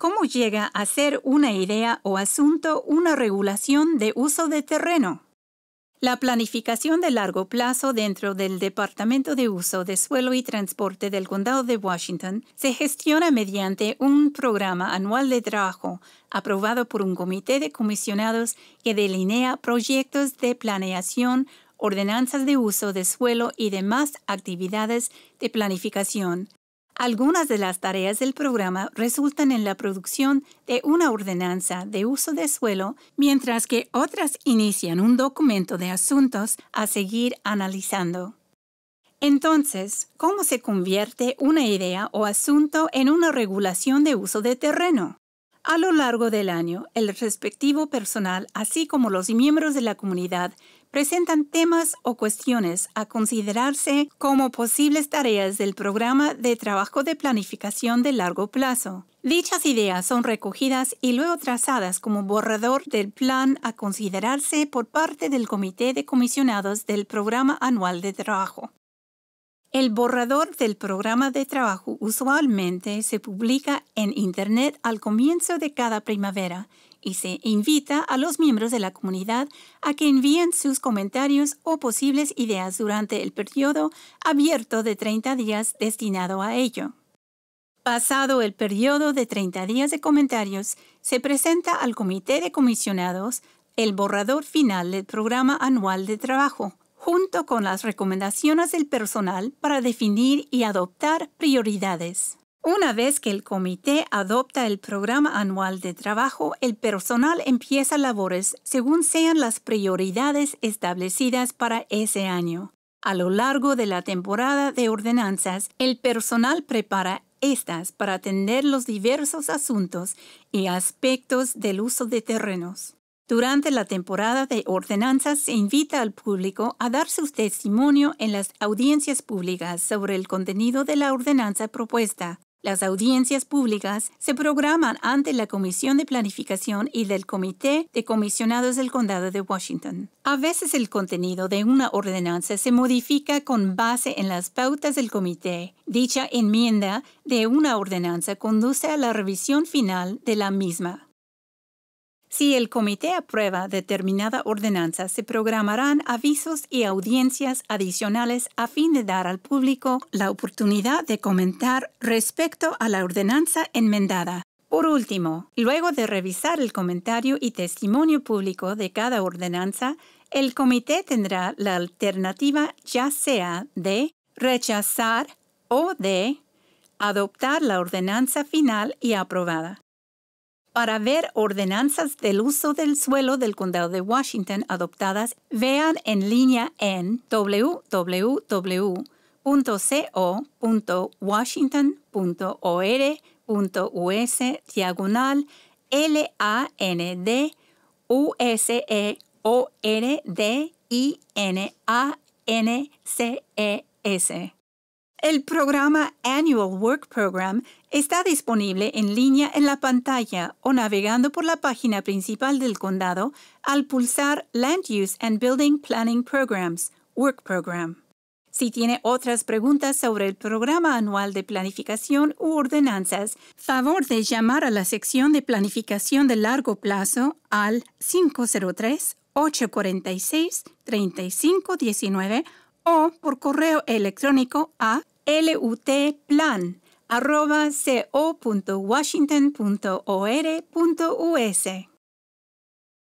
¿Cómo llega a ser una idea o asunto una regulación de uso de terreno? La planificación de largo plazo dentro del Departamento de Uso de Suelo y Transporte del Condado de Washington se gestiona mediante un programa anual de trabajo aprobado por un comité de comisionados que delinea proyectos de planeación, ordenanzas de uso de suelo y demás actividades de planificación. Algunas de las tareas del programa resultan en la producción de una ordenanza de uso de suelo, mientras que otras inician un documento de asuntos a seguir analizando. Entonces, ¿cómo se convierte una idea o asunto en una regulación de uso de terreno? A lo largo del año, el respectivo personal, así como los miembros de la comunidad, presentan temas o cuestiones a considerarse como posibles tareas del programa de trabajo de planificación de largo plazo. Dichas ideas son recogidas y luego trazadas como borrador del plan a considerarse por parte del Comité de Comisionados del Programa Anual de Trabajo. El borrador del programa de trabajo usualmente se publica en Internet al comienzo de cada primavera y se invita a los miembros de la comunidad a que envíen sus comentarios o posibles ideas durante el periodo abierto de 30 días destinado a ello. Pasado el periodo de 30 días de comentarios, se presenta al Comité de Comisionados el borrador final del programa anual de trabajo, junto con las recomendaciones del personal para definir y adoptar prioridades. Una vez que el comité adopta el programa anual de trabajo, el personal empieza labores según sean las prioridades establecidas para ese año. A lo largo de la temporada de ordenanzas, el personal prepara estas para atender los diversos asuntos y aspectos del uso de terrenos. Durante la temporada de ordenanzas se invita al público a dar su testimonio en las audiencias públicas sobre el contenido de la ordenanza propuesta. Las audiencias públicas se programan ante la Comisión de Planificación y del Comité de Comisionados del Condado de Washington. A veces el contenido de una ordenanza se modifica con base en las pautas del comité. Dicha enmienda de una ordenanza conduce a la revisión final de la misma. Si el comité aprueba determinada ordenanza, se programarán avisos y audiencias adicionales a fin de dar al público la oportunidad de comentar respecto a la ordenanza enmendada. Por último, luego de revisar el comentario y testimonio público de cada ordenanza, el comité tendrá la alternativa ya sea de rechazar o de adoptar la ordenanza final y aprobada. Para ver ordenanzas del uso del suelo del condado de Washington adoptadas, vean en línea en www.co.washington.or.us diagonal S e e el programa Annual Work Program está disponible en línea en la pantalla o navegando por la página principal del condado al pulsar Land Use and Building Planning Programs, Work Program. Si tiene otras preguntas sobre el programa anual de planificación u ordenanzas, favor de llamar a la sección de planificación de largo plazo al 503-846-3519 o por correo electrónico a lutplan.co.washington.or.us.